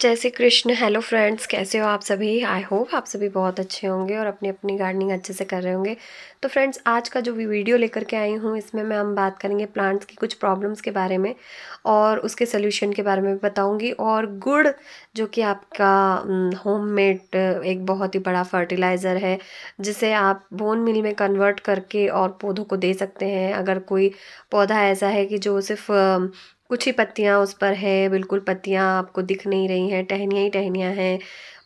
जय Shri Krishna hello friends कैसे हो आप सभी आई होप आप सभी बहुत अच्छे होंगे और अपनी अपनी गार्डनिंग अच्छे से कर रहे होंगे तो फ्रेंड्स आज का जो भी वीडियो लेकर के आई हूँ इसमें मैं हम बात करेंगे प्लांट्स की कुछ प्रॉब्लम्स के बारे में और उसके सोल्यूशन के बारे में भी बताऊँगी और गुड़ जो कि आपका होम मेड एक बहुत ही बड़ा फर्टिलाइज़र है जिसे आप बोन मिल में कन्वर्ट करके और पौधों को दे सकते हैं अगर कोई पौधा ऐसा है कि जो सिर्फ कुछ ही पत्तियाँ उस पर है बिल्कुल पत्तियाँ आपको दिख नहीं रही हैं टहनियाँ ही टहनियाँ हैं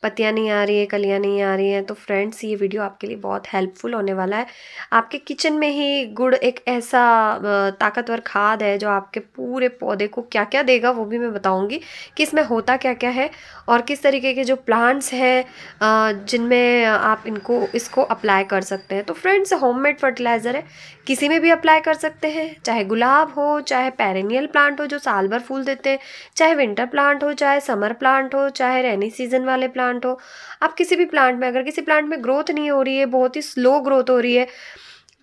पत्तियाँ नहीं आ रही है कलियाँ नहीं आ रही हैं तो फ्रेंड्स ये वीडियो आपके लिए बहुत हेल्पफुल होने वाला है आपके किचन में ही गुड़ एक ऐसा ताकतवर खाद है जो आपके पूरे पौधे को क्या क्या देगा वो भी मैं बताऊँगी कि इसमें होता क्या क्या है और किस तरीके के जो प्लांट्स हैं जिनमें आप इनको इसको अप्लाई कर सकते हैं तो फ्रेंड्स होम फर्टिलाइज़र है किसी में भी अप्लाई कर सकते हैं चाहे गुलाब हो चाहे पैरेनियल प्लांट हो जो साल भर फूल देते हैं चाहे विंटर प्लांट हो चाहे समर प्लांट हो चाहे रेनी सीजन वाले प्लांट प्लांट हो आप किसी भी प्लांट में अगर किसी प्लांट में ग्रोथ नहीं हो रही है बहुत ही स्लो ग्रोथ हो रही है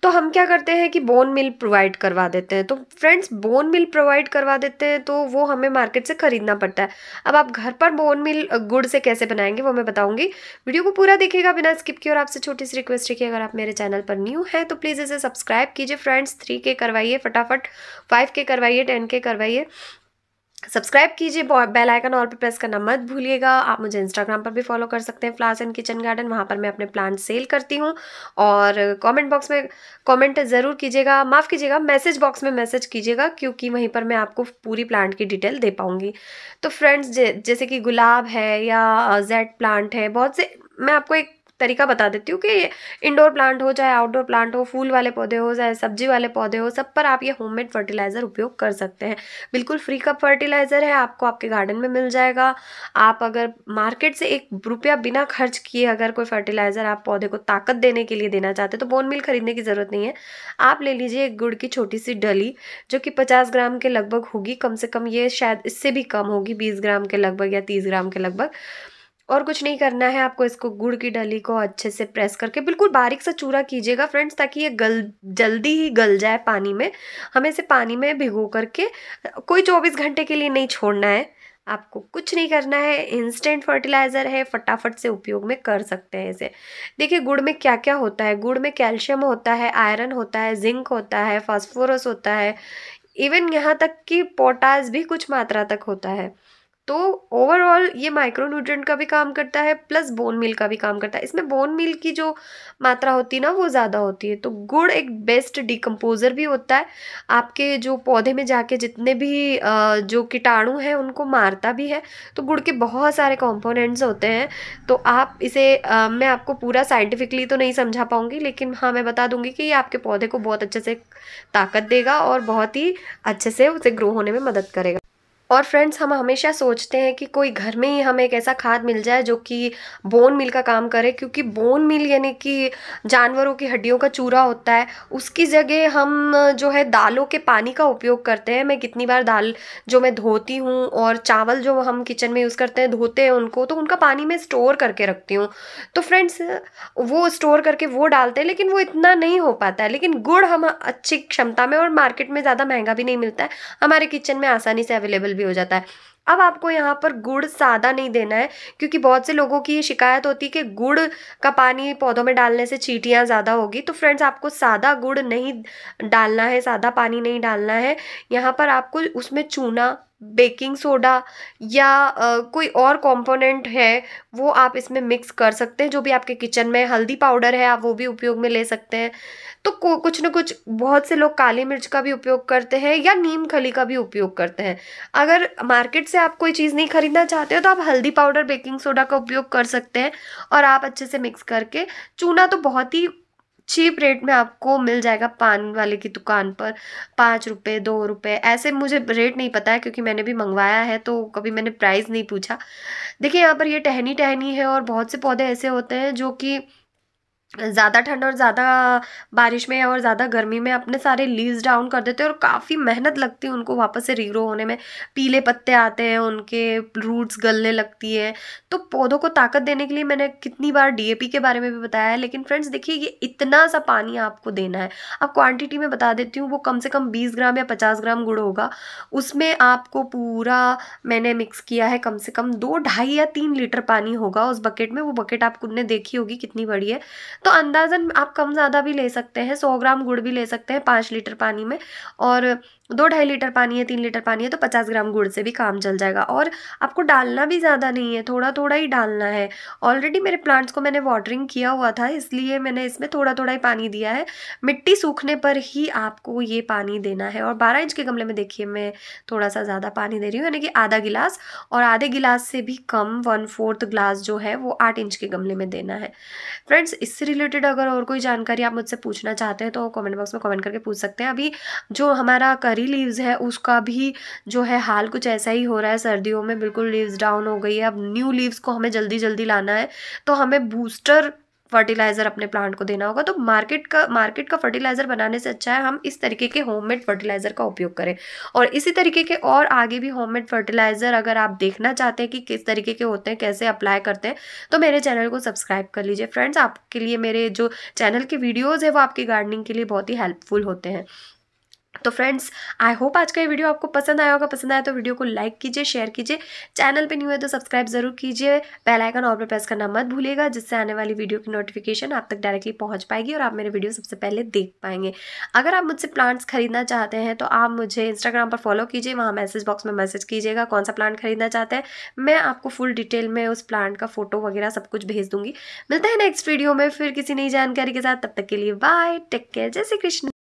तो हम क्या करते हैं कि बोन मिल प्रोवाइड करवा देते हैं तो फ्रेंड्स बोन मिल प्रोवाइड करवा देते हैं तो वो हमें मार्केट से ख़रीदना पड़ता है अब आप घर पर बोन मिल गुड़ से कैसे बनाएंगे वो मैं बताऊंगी वीडियो को पूरा देखिएगा बिना स्किप किए और आपसे छोटी सी रिक्वेस्ट है कि अगर आप मेरे चैनल पर न्यू हैं तो प्लीज़ इसे सब्सक्राइब कीजिए फ्रेंड्स थ्री के करवाइए फटाफट फाइव के करवाइए टेन के करवाइए सब्सक्राइब कीजिए बेल आइकन और पर प्रेस करना मत भूलिएगा आप मुझे इंस्टाग्राम पर भी फॉलो कर सकते हैं फ्लावर्स एंड किचन गार्डन वहाँ पर मैं अपने प्लांट सेल करती हूँ और कमेंट बॉक्स में कमेंट ज़रूर कीजिएगा माफ़ कीजिएगा मैसेज बॉक्स में मैसेज कीजिएगा क्योंकि वहीं पर मैं आपको पूरी प्लांट की डिटेल दे पाऊँगी तो फ्रेंड्स जैसे कि गुलाब है या जेड प्लांट है बहुत से मैं आपको एक तरीका बता देती हूँ कि इंडोर प्लांट हो चाहे आउटडोर प्लांट हो फूल वाले पौधे हो चाहे सब्जी वाले पौधे हो सब पर आप ये होममेड फर्टिलाइज़र उपयोग कर सकते हैं बिल्कुल फ्री का फर्टिलाइज़र है आपको आपके गार्डन में मिल जाएगा आप अगर मार्केट से एक रुपया बिना खर्च किए अगर कोई फर्टिलाइज़र आप पौधे को ताकत देने के लिए देना चाहते हैं तो बोन मिल खरीदने की ज़रूरत नहीं है आप ले लीजिए एक गुड़ की छोटी सी डली जो कि पचास ग्राम के लगभग होगी कम से कम ये शायद इससे भी कम होगी बीस ग्राम के लगभग या तीस ग्राम के लगभग और कुछ नहीं करना है आपको इसको गुड़ की डली को अच्छे से प्रेस करके बिल्कुल बारीक सा चूरा कीजिएगा फ्रेंड्स ताकि ये गल जल्दी ही गल जाए पानी में हमें इसे पानी में भिगो करके कोई चौबीस घंटे के लिए नहीं छोड़ना है आपको कुछ नहीं करना है इंस्टेंट फर्टिलाइज़र है फटाफट से उपयोग में कर सकते हैं इसे देखिए गुड़ में क्या क्या होता है गुड़ में कैल्शियम होता है आयरन होता है जिंक होता है फास्फोरस होता है इवन यहाँ तक कि पोटास भी कुछ मात्रा तक होता है तो ओवरऑल ये माइक्रो का भी काम करता है प्लस बोन मील का भी काम करता है इसमें बोन मील की जो मात्रा होती है ना वो ज़्यादा होती है तो गुड़ एक बेस्ट डिकम्पोज़र भी होता है आपके जो पौधे में जाके जितने भी जो कीटाणु हैं उनको मारता भी है तो गुड़ के बहुत सारे कॉम्पोनेंट्स होते हैं तो आप इसे मैं आपको पूरा साइंटिफिकली तो नहीं समझा पाऊँगी लेकिन हाँ मैं बता दूँगी कि ये आपके पौधे को बहुत अच्छे से ताकत देगा और बहुत ही अच्छे से उसे ग्रो होने में मदद करेगा और फ्रेंड्स हम हमेशा सोचते हैं कि कोई घर में ही हमें एक ऐसा खाद मिल जाए जो कि बोन मिल का काम करे क्योंकि बोन मिल यानी कि जानवरों की हड्डियों का चूरा होता है उसकी जगह हम जो है दालों के पानी का उपयोग करते हैं मैं कितनी बार दाल जो मैं धोती हूँ और चावल जो हम किचन में यूज़ करते हैं धोते हैं उनको तो उनका पानी मैं स्टोर करके रखती हूँ तो फ्रेंड्स वो स्टोर करके वो डालते हैं लेकिन वो इतना नहीं हो पाता है लेकिन गुड़ हम अच्छी क्षमता में और मार्केट में ज़्यादा महंगा भी नहीं मिलता है हमारे किचन में आसानी से अवेलेबल भी हो जाता है अब आपको यहाँ पर गुड़ सादा नहीं देना है क्योंकि बहुत से लोगों की ये शिकायत होती है कि गुड़ का पानी पौधों में डालने से चीटियाँ ज़्यादा होगी तो फ्रेंड्स आपको सादा गुड़ नहीं डालना है सादा पानी नहीं डालना है यहाँ पर आपको उसमें चूना बेकिंग सोडा या आ, कोई और कंपोनेंट है वो आप इसमें मिक्स कर सकते हैं जो भी आपके किचन में हल्दी पाउडर है आप वो भी उपयोग में ले सकते हैं तो कुछ ना कुछ बहुत से लोग काली मिर्च का भी उपयोग करते हैं या नीम खली का भी उपयोग करते हैं अगर मार्केट से से आप कोई चीज़ नहीं खरीदना चाहते हो तो आप हल्दी पाउडर बेकिंग सोडा का उपयोग कर सकते हैं और आप अच्छे से मिक्स करके चूना तो बहुत ही चीप रेट में आपको मिल जाएगा पान वाले की दुकान पर पाँच रुपये दो रुपये ऐसे मुझे रेट नहीं पता है क्योंकि मैंने भी मंगवाया है तो कभी मैंने प्राइस नहीं पूछा देखिए यहाँ पर ये टहनी टहनी है और बहुत से पौधे ऐसे होते हैं जो कि ज़्यादा ठंड और ज़्यादा बारिश में और ज़्यादा गर्मी में अपने सारे लीव्स डाउन कर देते हैं और काफ़ी मेहनत लगती है उनको वापस से रीग्रो होने में पीले पत्ते आते हैं उनके रूट्स गलने लगती है तो पौधों को ताकत देने के लिए मैंने कितनी बार डीएपी के बारे में भी बताया है लेकिन फ्रेंड्स देखिए ये इतना सा पानी आपको देना है अब क्वान्टिटी में बता देती हूँ वो कम से कम बीस ग्राम या पचास ग्राम गुड़ होगा उसमें आपको पूरा मैंने मिक्स किया है कम से कम दो ढाई या तीन लीटर पानी होगा उस बकेट में वो बकेट आप खुद ने देखी होगी कितनी बड़ी है तो अंदाज़न आप कम ज़्यादा भी ले सकते हैं सौ ग्राम गुड़ भी ले सकते हैं पाँच लीटर पानी में और दो ढाई लीटर पानी है तीन लीटर पानी है तो पचास ग्राम गुड़ से भी काम चल जाएगा और आपको डालना भी ज़्यादा नहीं है थोड़ा थोड़ा ही डालना है ऑलरेडी मेरे प्लांट्स को मैंने वाटरिंग किया हुआ था इसलिए मैंने इसमें थोड़ा थोड़ा ही पानी दिया है मिट्टी सूखने पर ही आपको ये पानी देना है और बारह इंच के गमले में देखिए मैं थोड़ा सा ज़्यादा पानी दे रही हूँ यानी कि आधा गिलास और आधे गिलास से भी कम वन फोर्थ ग्लास जो है वो आठ इंच के गमले में देना है फ्रेंड्स इससे रिलेटेड अगर और कोई जानकारी आप मुझसे पूछना चाहते हैं तो कॉमेंट बॉक्स में कॉमेंट करके पूछ सकते हैं अभी जो हमारा कर करी लीव्स है उसका भी जो है हाल कुछ ऐसा ही हो रहा है सर्दियों में बिल्कुल लीव्स डाउन हो गई है अब न्यू लीव्स को हमें जल्दी जल्दी लाना है तो हमें बूस्टर फर्टिलाइज़र अपने प्लांट को देना होगा तो मार्केट का मार्केट का फर्टिलाइज़र बनाने से अच्छा है हम इस तरीके के होममेड फर्टिलाइज़र का उपयोग करें और इसी तरीके के और आगे भी होममेड फर्टिलाइज़र अगर आप देखना चाहते हैं कि किस तरीके के होते हैं कैसे अप्लाई करते हैं तो मेरे चैनल को सब्सक्राइब कर लीजिए फ्रेंड्स आपके लिए मेरे जो चैनल के वीडियोज़ है वो आपकी गार्डनिंग के लिए बहुत ही हेल्पफुल होते हैं तो फ्रेंड्स आई होप आज का ये वीडियो आपको पसंद आया होगा पसंद आया तो वीडियो को लाइक कीजिए शेयर कीजिए चैनल पे न्यू है तो सब्सक्राइब जरूर कीजिए बेल आइकन और पर प्रेस करना मत भूलिएगा जिससे आने वाली वीडियो की नोटिफिकेशन आप तक डायरेक्टली पहुंच पाएगी और आप मेरे वीडियो सबसे पहले देख पाएंगे अगर आप मुझसे प्लांट्स खरीदना चाहते हैं तो आप मुझे इंस्टाग्राम पर फॉलो कीजिए वहाँ मैसेज बॉक्स में मैसेज कीजिएगा कौन सा प्लांट खरीदना चाहते हैं मैं आपको फुल डिटेल में उस प्लांट का फोटो वगैरह सब कुछ भेज दूंगी मिलता है नेक्स्ट वीडियो में फिर किसी नई जानकारी के साथ तब तक के लिए बाय टेक केयर जय श्री कृष्ण